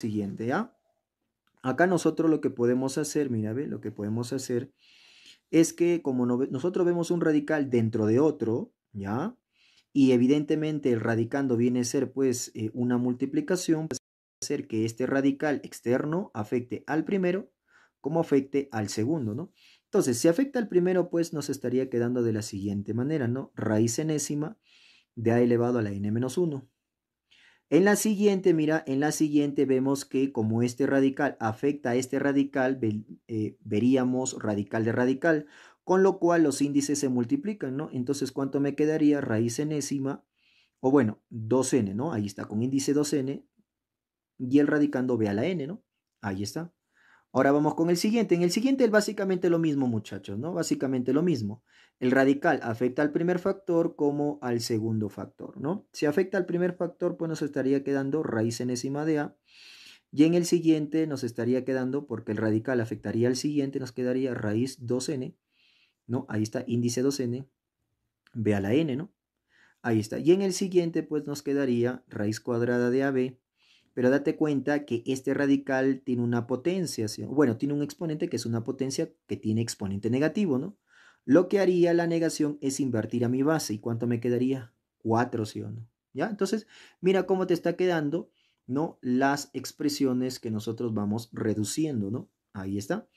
siguiente, ¿ya? ¿ah? Acá nosotros lo que podemos hacer, mira, ¿ve? lo que podemos hacer es que como nosotros vemos un radical dentro de otro, ¿ya? Y evidentemente el radicando viene a ser pues eh, una multiplicación, hacer pues, hacer que este radical externo afecte al primero como afecte al segundo, ¿no? Entonces, si afecta al primero, pues nos estaría quedando de la siguiente manera, ¿no? Raíz enésima de a elevado a la n menos 1 en la siguiente, mira, en la siguiente vemos que como este radical afecta a este radical, eh, veríamos radical de radical, con lo cual los índices se multiplican, ¿no? Entonces, ¿cuánto me quedaría? Raíz enésima, o bueno, 2n, ¿no? Ahí está, con índice 2n, y el radicando ve a la n, ¿no? Ahí está. Ahora vamos con el siguiente. En el siguiente es básicamente lo mismo, muchachos, ¿no? Básicamente lo mismo. El radical afecta al primer factor como al segundo factor, ¿no? Si afecta al primer factor, pues nos estaría quedando raíz enésima de A. Y en el siguiente nos estaría quedando, porque el radical afectaría al siguiente, nos quedaría raíz 2n, ¿no? Ahí está índice 2n, b a la n, ¿no? Ahí está. Y en el siguiente, pues nos quedaría raíz cuadrada de AB pero date cuenta que este radical tiene una potencia, bueno, tiene un exponente que es una potencia que tiene exponente negativo, ¿no? Lo que haría la negación es invertir a mi base, ¿y cuánto me quedaría? 4, ¿sí o no? ¿Ya? Entonces, mira cómo te está quedando, ¿no? Las expresiones que nosotros vamos reduciendo, ¿no? Ahí está.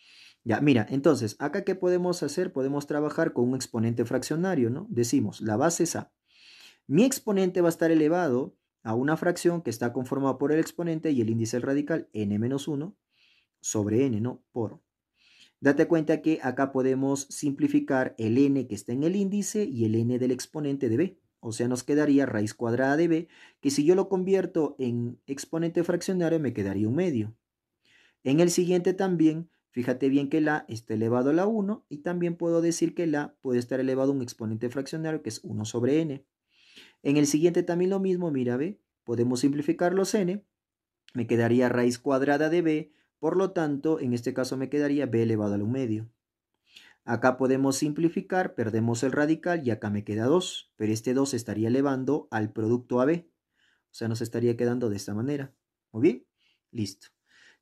Ya, mira, entonces, acá qué podemos hacer? Podemos trabajar con un exponente fraccionario, ¿no? Decimos, la base es A. Mi exponente va a estar elevado a una fracción que está conformada por el exponente y el índice del radical n-1 sobre n, ¿no? Por. Date cuenta que acá podemos simplificar el n que está en el índice y el n del exponente de b. O sea, nos quedaría raíz cuadrada de b, que si yo lo convierto en exponente fraccionario me quedaría un medio. En el siguiente también, fíjate bien que la está elevado a la 1 y también puedo decir que la puede estar elevado a un exponente fraccionario que es 1 sobre n. En el siguiente también lo mismo, mira, ve, podemos simplificar los n, me quedaría raíz cuadrada de b, por lo tanto, en este caso me quedaría b elevado a 1 medio. Acá podemos simplificar, perdemos el radical y acá me queda 2, pero este 2 estaría elevando al producto AB. O sea, nos estaría quedando de esta manera. Muy bien, listo.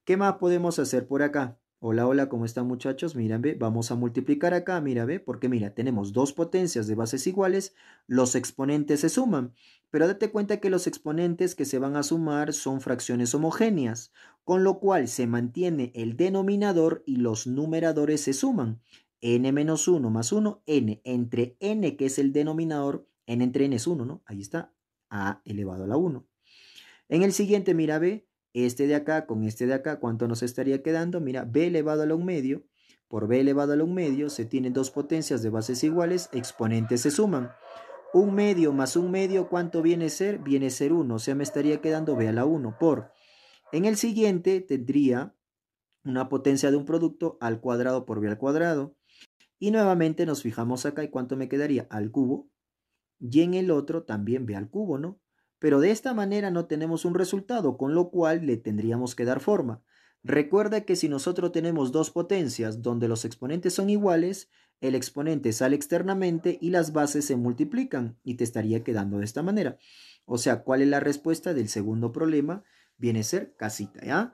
¿Qué más podemos hacer por acá? Hola, hola, ¿cómo están muchachos? Miren, vamos a multiplicar acá, mira, ve, porque mira, tenemos dos potencias de bases iguales, los exponentes se suman, pero date cuenta que los exponentes que se van a sumar son fracciones homogéneas, con lo cual se mantiene el denominador y los numeradores se suman. n menos 1 más 1, n entre n que es el denominador, n entre n es 1, ¿no? Ahí está, a elevado a la 1. En el siguiente, mira, ve, este de acá con este de acá, ¿cuánto nos estaría quedando? Mira, b elevado a la 1 medio por b elevado a la 1 medio se tienen dos potencias de bases iguales, exponentes se suman. Un medio más un medio, ¿cuánto viene a ser? Viene a ser 1, o sea, me estaría quedando b a la 1 por. En el siguiente tendría una potencia de un producto al cuadrado por b al cuadrado. Y nuevamente nos fijamos acá y cuánto me quedaría al cubo. Y en el otro también b al cubo, ¿no? Pero de esta manera no tenemos un resultado, con lo cual le tendríamos que dar forma. Recuerda que si nosotros tenemos dos potencias donde los exponentes son iguales, el exponente sale externamente y las bases se multiplican y te estaría quedando de esta manera. O sea, ¿cuál es la respuesta del segundo problema? Viene a ser casita, ¿ya?